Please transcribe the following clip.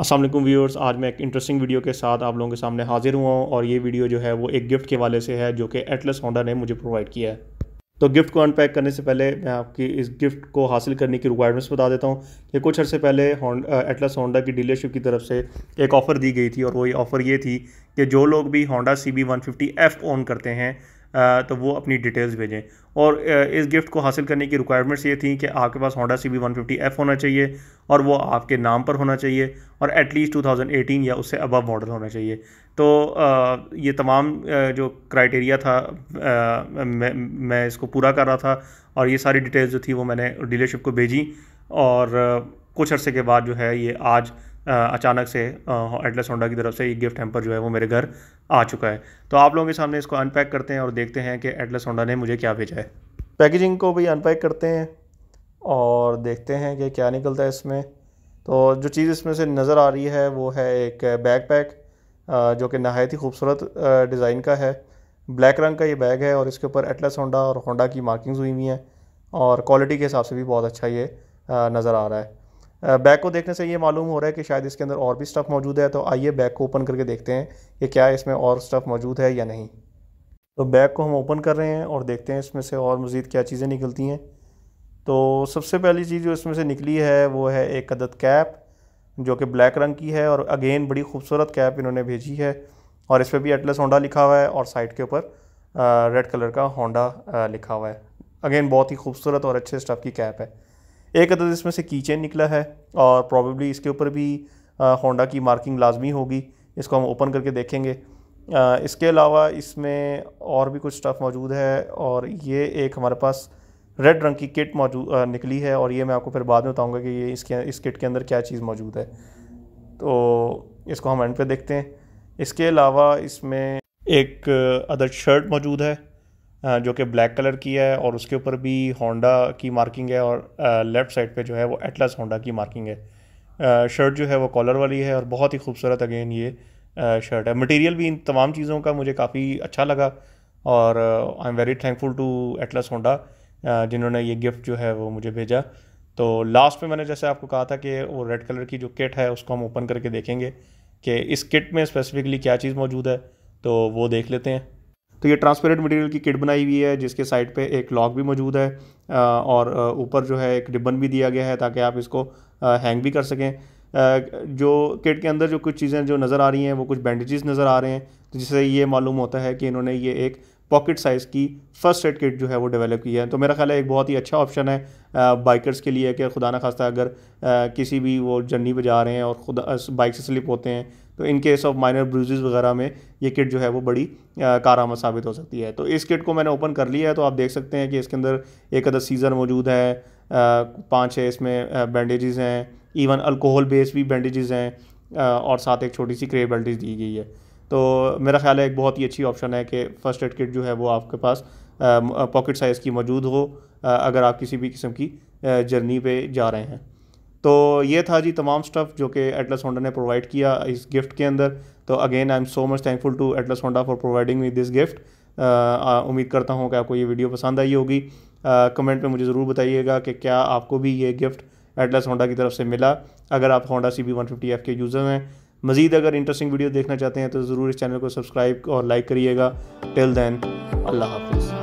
Aslam viewers आज मैं एक इंटरेस्टिंग वीडियो के साथ आप लोगों के सामने हाजिर हुआ हूँ और ये वीडियो जो है वो एक गिफ्ट के वाले से है जो कि एटलस होंडा ने मुझे प्रोवाइड किया है तो गिफ्ट को अनपैक करने से पहले मैं आपकी इस गिफ्ट को हासिल करने की रिक्वायरमेंट्स बता देता हूँ कि कुछ अर्से पहले एटलस होंडा की डीलरशिप की तरफ से एक ऑफ़र दी गई थी और वही ऑफ़र ये थी कि जो लोग भी Honda C B one fifty F own करते हैं तो वो अपनी डिटेल्स भेजें और इस गिफ्ट को हासिल करने की रिक्वायरमेंट्स ये थी कि आपके पास Honda C B one fifty F होना चाहिए और वो आपके नाम पर होना चाहिए और एटलीस्ट 2018 या उससे अबव मॉडल होना चाहिए तो ये तमाम जो क्राइटेरिया था मैं मैं इसको पूरा कर रहा था और ये सारी डिटेल्स जो थी वो मैंने डीलरशिप को भेजी और कुछ अरसे के बाद जो है ये आज अचानक से एटलस होंडा की तरफ से ये गिफ्ट हैम्पर जो है वो मेरे घर आ चुका है तो आप लोगों के सामने इसको अनपैक करते हैं और देखते हैं कि एटलस होंडा ने मुझे क्या भेजा है पैकेजिंग को भी अनपैक करते हैं और देखते हैं कि क्या निकलता है इसमें तो जो चीज़ इसमें से नज़र आ रही है वो है एक बैग पैक जो कि नहायत ही खूबसूरत डिज़ाइन का है ब्लैक रंग का ये बैग है और इसके ऊपर एटलस होंडा और होंडा की मार्किंग्स हुई हुई हैं और क्वालिटी के हिसाब से भी बहुत अच्छा ये नज़र आ रहा है बैग को देखने से ये मालूम हो रहा है कि शायद इसके अंदर और भी स्टफ़ मौजूद है तो आइए बैग को ओपन करके देखते हैं कि क्या इसमें और स्टफ़ मौजूद है या नहीं तो बैग को हम ओपन कर रहे हैं और देखते हैं इसमें से और मज़ीद क्या चीज़ें निकलती हैं तो सबसे पहली चीज़ जो इसमें से निकली है वो है एक अदद कैप जो कि ब्लैक रंग की है और अगेन बड़ी खूबसूरत कैप इन्होंने भेजी है और इस पर भी एटलस होंडा लिखा हुआ है और साइड के ऊपर रेड कलर का होंडा लिखा हुआ है अगेन बहुत ही खूबसूरत और अच्छे स्टफ़ की कैप है एक अदद इसमें से कीचेन निकला है और प्रॉबेबली इसके ऊपर भी होंडा की मार्किंग लाजमी होगी इसको हम ओपन करके देखेंगे आ, इसके अलावा इसमें और भी कुछ स्टफ़ मौजूद है और ये एक हमारे पास रेड रंग की किट मौजूद निकली है और ये मैं आपको फिर बाद में बताऊँगा कि ये इसके इस किट के अंदर क्या चीज़ मौजूद है तो इसको हम एंड पे देखते हैं इसके अलावा इसमें एक अदर शर्ट मौजूद है जो कि ब्लैक कलर की है और उसके ऊपर भी होंडा की मार्किंग है और लेफ़्ट साइड पे जो है वो एटलस होंडा की मार्किंग है शर्ट जो है वो कॉलर वाली है और बहुत ही खूबसूरत अगेन ये शर्ट है मटेरियल भी इन तमाम चीज़ों का मुझे काफ़ी अच्छा लगा और I am very thankful to Atlas Honda जिन्होंने ये गिफ्ट जो है वो मुझे भेजा तो लास्ट में मैंने जैसे आपको कहा था कि वो रेड कलर की जो किट है उसको हम ओपन करके देखेंगे कि इस किट में स्पेसिफ़िकली क्या चीज़ मौजूद है तो वो देख लेते हैं तो ये ट्रांसपेरेंट मटेरियल की किट बनाई हुई है जिसके साइड पे एक लॉक भी मौजूद है और ऊपर जो है एक रिबन भी दिया गया है ताकि आप इसको हैंग भी कर सकें जो किट के अंदर जो कुछ चीज़ें जो नज़र आ रही हैं वो कुछ बैंडेजेस नज़र आ रहे हैं तो जिससे ये मालूम होता है कि इन्होंने ये एक पॉकेट साइज़ की फ़र्स्ट एड किट जो है वो डेवलप की है तो मेरा ख्याल है एक बहुत ही अच्छा ऑप्शन है बाइकर्स के लिए कि खुदा न खास्ता अगर किसी भी वो जर्नी पर जा रहे हैं और खुद बाइक से स्लिप होते हैं तो in case of minor bruises वगैरह में ये किट जो है वो बड़ी कारामद साबित हो सकती है तो इस किट को मैंने ओपन कर लिया है तो आप देख सकते हैं कि इसके अंदर एक अदर सीज़र मौजूद है पाँच छः इसमें बैंडेजेस हैं इवन अल्कोहल बेस्ड भी बैंडेजेस हैं और साथ एक छोटी सी क्रे बैंडेज दी गई है तो मेरा ख्याल है एक बहुत ही अच्छी ऑप्शन है कि फ़र्स्ट एड किट जो है वो आपके पास पॉकेट साइज़ की मौजूद हो अगर आप किसी भी किस्म की जर्नी पे जा रहे हैं तो ये था जी तमाम स्टफ़ जो कि एटलस होंडा ने प्रोवाइड किया इस गिफ्ट के अंदर तो again I am so much thankful to Atlas Honda for providing me this gift उम्मीद करता हूँ कि आपको ये वीडियो पसंद आई होगी कमेंट uh, में मुझे ज़रूर बताइएगा कि क्या आपको भी ये गिफ्ट एटलस होंडा की तरफ से मिला अगर आप Honda C B one fifty F के यूज़र हैं मज़ीद अगर इंटरेस्टिंग वीडियो देखना चाहते हैं तो ज़रूर इस चैनल को सब्सक्राइब और लाइक करिएगा टिल दैन अल्लाह हाफिज़